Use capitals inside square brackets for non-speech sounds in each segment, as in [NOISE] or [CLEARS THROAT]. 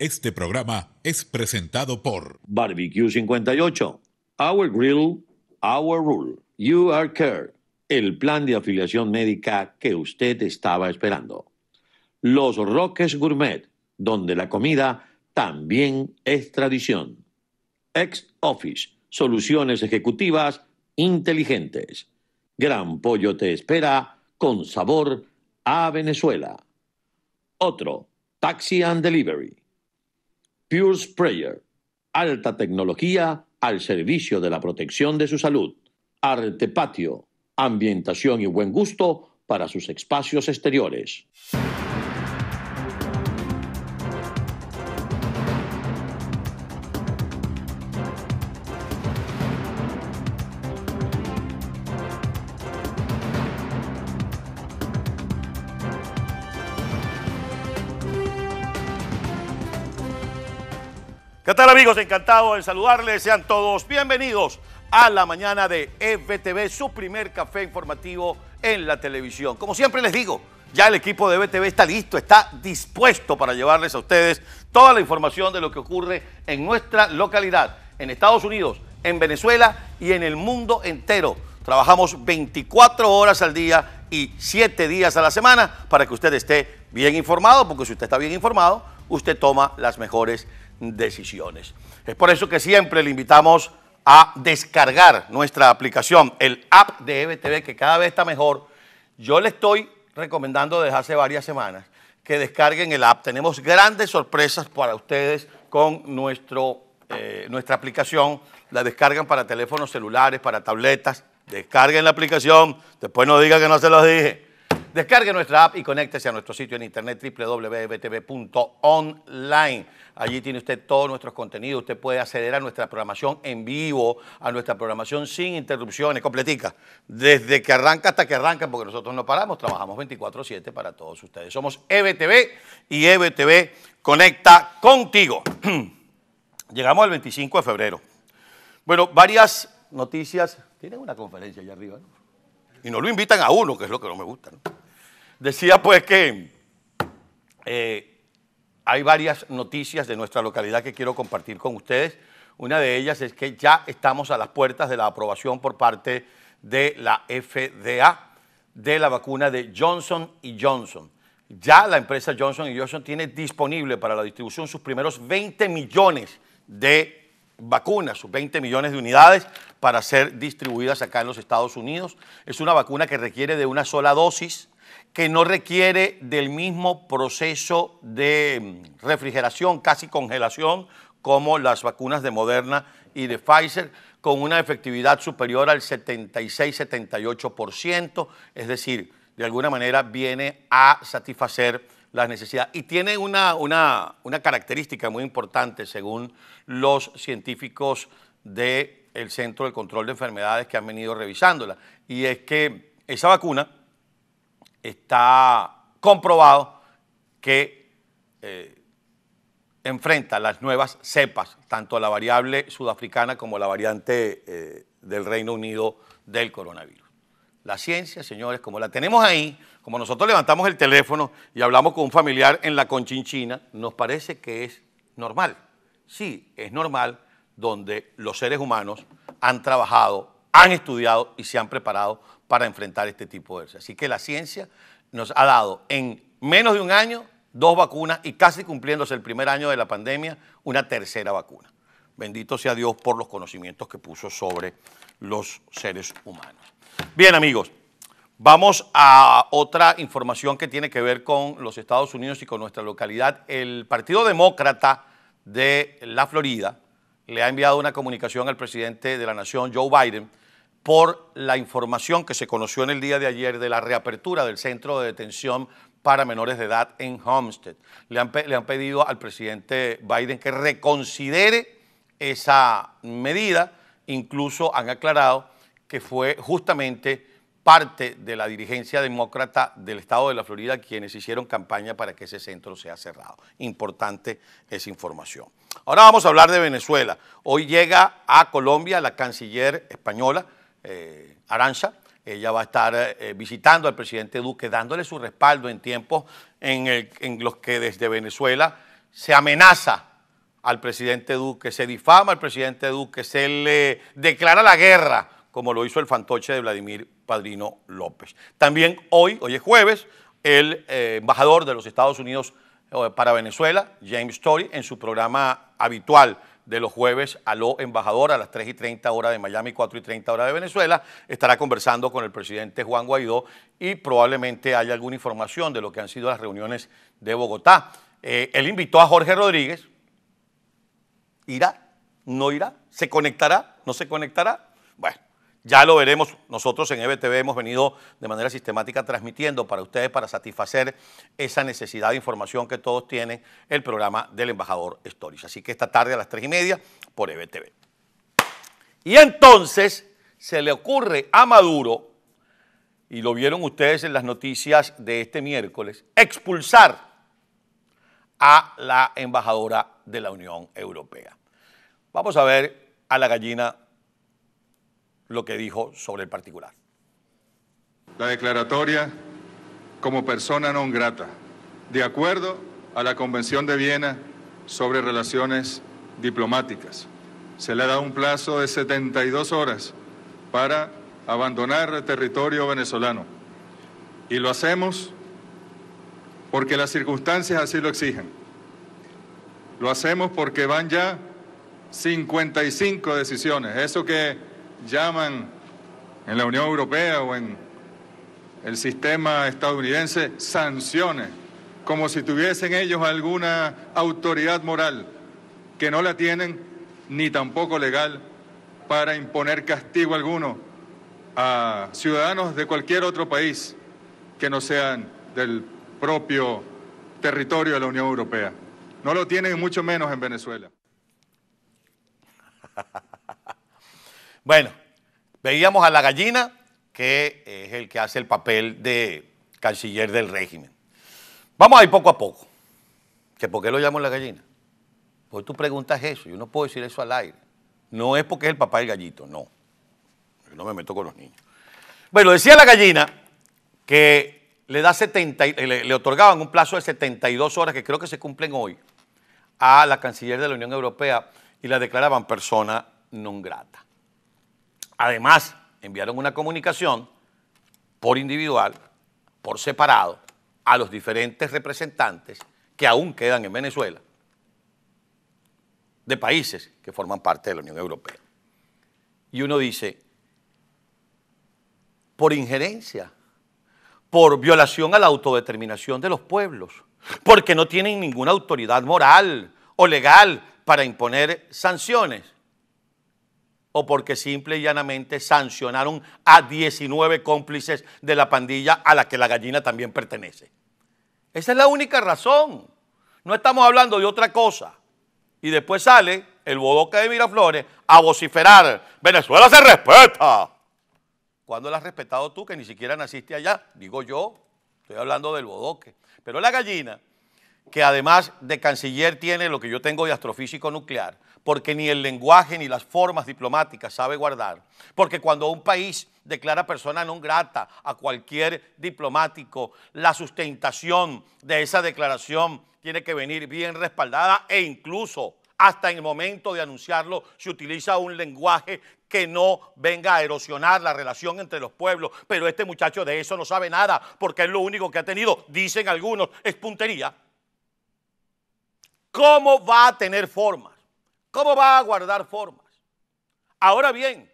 Este programa es presentado por Barbecue 58, Our Grill, Our Rule, You Are Care, el plan de afiliación médica que usted estaba esperando. Los Roques Gourmet, donde la comida también es tradición. Ex Office, soluciones ejecutivas inteligentes. Gran Pollo te espera con sabor a Venezuela. Otro, Taxi and Delivery. Pure Sprayer. Alta tecnología al servicio de la protección de su salud. Arte patio. Ambientación y buen gusto para sus espacios exteriores. ¿Qué tal amigos? Encantado en saludarles. Sean todos bienvenidos a la mañana de EBTV, su primer café informativo en la televisión. Como siempre les digo, ya el equipo de EBTV está listo, está dispuesto para llevarles a ustedes toda la información de lo que ocurre en nuestra localidad, en Estados Unidos, en Venezuela y en el mundo entero. Trabajamos 24 horas al día y 7 días a la semana para que usted esté bien informado, porque si usted está bien informado, usted toma las mejores decisiones decisiones. Es por eso que siempre le invitamos a descargar nuestra aplicación, el app de EBTV, que cada vez está mejor. Yo le estoy recomendando desde hace varias semanas que descarguen el app. Tenemos grandes sorpresas para ustedes con nuestro, eh, nuestra aplicación. La descargan para teléfonos celulares, para tabletas. Descarguen la aplicación, después no digan que no se los dije. Descargue nuestra app y conéctese a nuestro sitio en internet www.ebtv.online Allí tiene usted todos nuestros contenidos. Usted puede acceder a nuestra programación en vivo, a nuestra programación sin interrupciones, completica. Desde que arranca hasta que arranca, porque nosotros no paramos, trabajamos 24-7 para todos ustedes. Somos EBTV y EBTV conecta contigo. [CLEARS THROAT] Llegamos al 25 de febrero. Bueno, varias noticias. Tienen una conferencia allá arriba, ¿no? Y no lo invitan a uno, que es lo que no me gusta, ¿no? Decía pues que eh, hay varias noticias de nuestra localidad que quiero compartir con ustedes. Una de ellas es que ya estamos a las puertas de la aprobación por parte de la FDA de la vacuna de Johnson Johnson. Ya la empresa Johnson Johnson tiene disponible para la distribución sus primeros 20 millones de vacunas, sus 20 millones de unidades para ser distribuidas acá en los Estados Unidos. Es una vacuna que requiere de una sola dosis que no requiere del mismo proceso de mm, refrigeración, casi congelación, como las vacunas de Moderna y de Pfizer, con una efectividad superior al 76-78%, es decir, de alguna manera viene a satisfacer las necesidades. Y tiene una, una, una característica muy importante, según los científicos del Centro de Control de Enfermedades que han venido revisándola, y es que esa vacuna, está comprobado que eh, enfrenta las nuevas cepas, tanto la variable sudafricana como la variante eh, del Reino Unido del coronavirus. La ciencia, señores, como la tenemos ahí, como nosotros levantamos el teléfono y hablamos con un familiar en la Conchinchina, nos parece que es normal. Sí, es normal donde los seres humanos han trabajado han estudiado y se han preparado para enfrentar este tipo de cosas. Así que la ciencia nos ha dado en menos de un año dos vacunas y casi cumpliéndose el primer año de la pandemia, una tercera vacuna. Bendito sea Dios por los conocimientos que puso sobre los seres humanos. Bien amigos, vamos a otra información que tiene que ver con los Estados Unidos y con nuestra localidad. El Partido Demócrata de la Florida le ha enviado una comunicación al presidente de la Nación, Joe Biden, por la información que se conoció en el día de ayer de la reapertura del centro de detención para menores de edad en Homestead. Le han, pedido al presidente Biden que reconsidere esa medida, incluso han aclarado que fue justamente parte de la dirigencia demócrata del estado de la Florida quienes hicieron campaña para que ese centro sea cerrado. Importante esa información. Ahora vamos a hablar de Venezuela. Hoy llega a Colombia la canciller española, eh, Aranza. Ella va a estar eh, eh, visitando al presidente Duque, dándole su respaldo en tiempos en, los que desde Venezuela se amenaza al presidente Duque, se difama al presidente Duque, se le declara la guerra, como lo hizo el fantoche de Vladimir Padrino López. También hoy, hoy es jueves, el embajador de los Estados Unidos para Venezuela, James Story, en su programa habitual de los jueves a lo embajador a las 3 y 30 horas de Miami, 4 y 30 horas de Venezuela. Estará conversando con el presidente Juan Guaidó y probablemente haya alguna información de lo que han sido las reuniones de Bogotá. Eh, él invitó a Jorge Rodríguez. ¿Irá? ¿No irá? ¿Se conectará? ¿No se conectará? Bueno. Ya lo veremos, nosotros en EBTV hemos venido de manera sistemática transmitiendo para ustedes para satisfacer esa necesidad de información que todos tienen el programa del embajador Stories. Así que esta tarde a las tres y media por EBTV. Y entonces se le ocurre a Maduro, y lo vieron ustedes en las noticias de este miércoles, expulsar a la embajadora de la Unión Europea. Vamos a ver a la gallina lo que dijo sobre el particular. La declaratoria como persona no grata, de acuerdo a la Convención de Viena sobre Relaciones Diplomáticas. Se le da un plazo de 72 horas para abandonar el territorio venezolano. Y lo hacemos porque las circunstancias así lo exigen. Lo hacemos porque van ya 55 decisiones. Eso que llaman en la Unión Europea o en el sistema estadounidense sanciones, como si tuviesen ellos alguna autoridad moral que no la tienen ni tampoco legal para imponer castigo alguno a ciudadanos de cualquier otro país que no sean del propio territorio de la Unión Europea. No lo tienen mucho menos en Venezuela. [LAUGHS] Bueno, veíamos a la gallina, que eh, es el que hace el papel de canciller del régimen. Vamos a ir poco a poco. ¿Que ¿Por qué lo llamo la gallina? Porque tú preguntas eso, yo no puedo decir eso al aire. No es porque es el papá del gallito, no. Yo no me meto con los niños. Bueno, decía la gallina que le, da le, otorgaban un plazo de 72 horas, que creo que se cumplen hoy, a la canciller de la Unión Europea y la declaraban persona non grata. Además, enviaron una comunicación por individual, por separado, a los diferentes representantes que aún quedan en Venezuela de países que forman parte de la Unión Europea. Y uno dice, por injerencia, por violación a la autodeterminación de los pueblos, porque no tienen ninguna autoridad moral o legal para imponer sanciones o porque simple y llanamente sancionaron a 19 cómplices de la pandilla a la que la gallina también pertenece. Esa es la única razón. No estamos hablando de otra cosa. Y después sale el Bodoque de Miraflores a vociferar, Venezuela se respeta. ¿Cuándo la has respetado tú que ni siquiera naciste allá? Digo yo, estoy hablando del bodoque. Pero la gallina que además de canciller tiene lo que yo tengo de astrofísico nuclear, porque ni el lenguaje ni las formas diplomáticas sabe guardar, porque cuando un país declara persona no grata a cualquier diplomático, la sustentación de esa declaración tiene que venir bien respaldada e incluso hasta en el momento de anunciarlo se utiliza un lenguaje que no venga a erosionar la relación entre los pueblos. Pero este muchacho de eso no sabe nada, porque es lo único que ha tenido, dicen algunos, es puntería. ¿Cómo va a tener formas? ¿Cómo va a guardar formas? Ahora bien,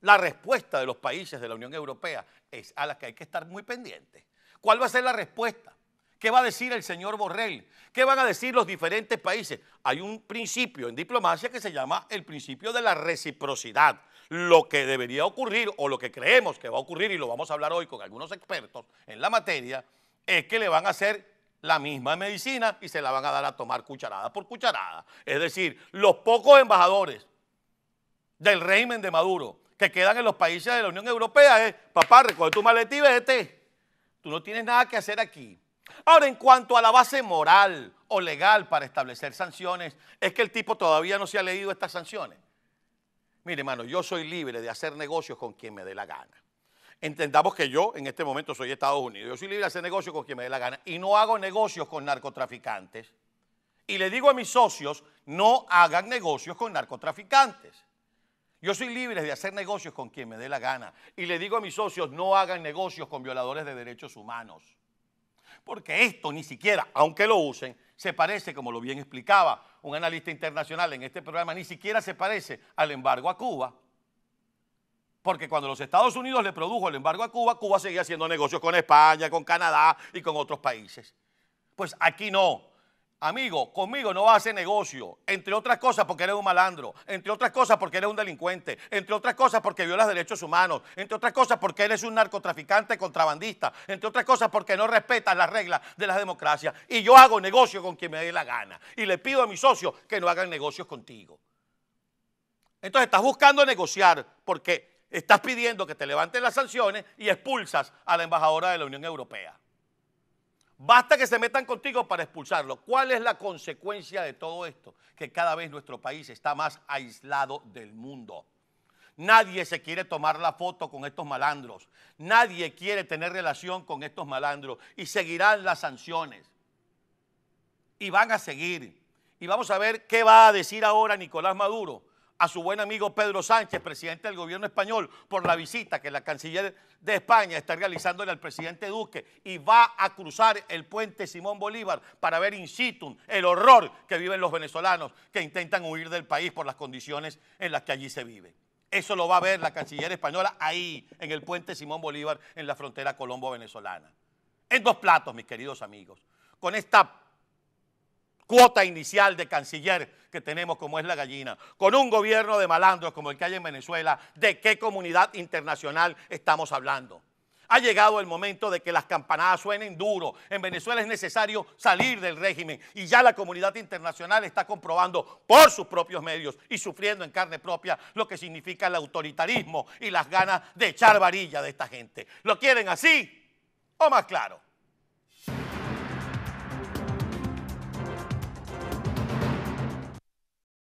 la respuesta de los países de la Unión Europea es a la que hay que estar muy pendiente. ¿Cuál va a ser la respuesta? ¿Qué va a decir el señor Borrell? ¿Qué van a decir los diferentes países? Hay un principio en diplomacia que se llama el principio de la reciprocidad. Lo que debería ocurrir o lo que creemos que va a ocurrir, y lo vamos a hablar hoy con algunos expertos en la materia, es que le van a hacer la misma medicina y se la van a dar a tomar cucharada por cucharada. Es decir, los pocos embajadores del régimen de Maduro que quedan en los países de la Unión Europea es, papá, recoge tu maletí, vete. Tú no tienes nada que hacer aquí. Ahora, en cuanto a la base moral o legal para establecer sanciones, es que el tipo todavía no se ha leído estas sanciones. Mire, hermano, yo soy libre de hacer negocios con quien me dé la gana. Entendamos que yo en este momento soy Estados Unidos. Yo soy libre de hacer negocios con quien me dé la gana y no hago negocios con narcotraficantes. Y le digo a mis socios, no hagan negocios con narcotraficantes. Yo soy libre de hacer negocios con quien me dé la gana. Y le digo a mis socios, no hagan negocios con violadores de derechos humanos. Porque esto ni siquiera, aunque lo usen, se parece, como lo bien explicaba un analista internacional en este programa, ni siquiera se parece al embargo a Cuba. Porque cuando los Estados Unidos le produjo el embargo a Cuba, Cuba seguía haciendo negocios con España, con Canadá y con otros países. Pues aquí no. Amigo, conmigo no vas a hacer negocio, entre otras cosas porque eres un malandro, entre otras cosas porque eres un delincuente, entre otras cosas porque violas derechos humanos, entre otras cosas porque eres un narcotraficante contrabandista, entre otras cosas porque no respetas las reglas de la democracia. Y yo hago negocio con quien me dé la gana y le pido a mis socios que no hagan negocios contigo. Entonces estás buscando negociar porque estás pidiendo que te levanten las sanciones y expulsas a la embajadora de la Unión Europea. Basta que se metan contigo para expulsarlo. ¿Cuál es la consecuencia de todo esto? Que cada vez nuestro país está más aislado del mundo. Nadie se quiere tomar la foto con estos malandros. Nadie quiere tener relación con estos malandros. Y seguirán las sanciones. Y van a seguir. Y vamos a ver qué va a decir ahora Nicolás Maduro a su buen amigo Pedro Sánchez, presidente del gobierno español, por la visita que la canciller de España está realizándole al presidente Duque y va a cruzar el puente Simón Bolívar para ver in situ el horror que viven los venezolanos que intentan huir del país por las condiciones en las que allí se vive. Eso lo va a ver la canciller española ahí, en el puente Simón Bolívar, en la frontera colombo-venezolana. En dos platos, mis queridos amigos, con esta cuota inicial de canciller que tenemos como es la gallina, con un gobierno de malandros como el que hay en Venezuela, ¿de qué comunidad internacional estamos hablando? Ha llegado el momento de que las campanadas suenen duro. En Venezuela es necesario salir del régimen y ya la comunidad internacional está comprobando por sus propios medios y sufriendo en carne propia lo que significa el autoritarismo y las ganas de echar varilla de esta gente. ¿Lo quieren así o más claro?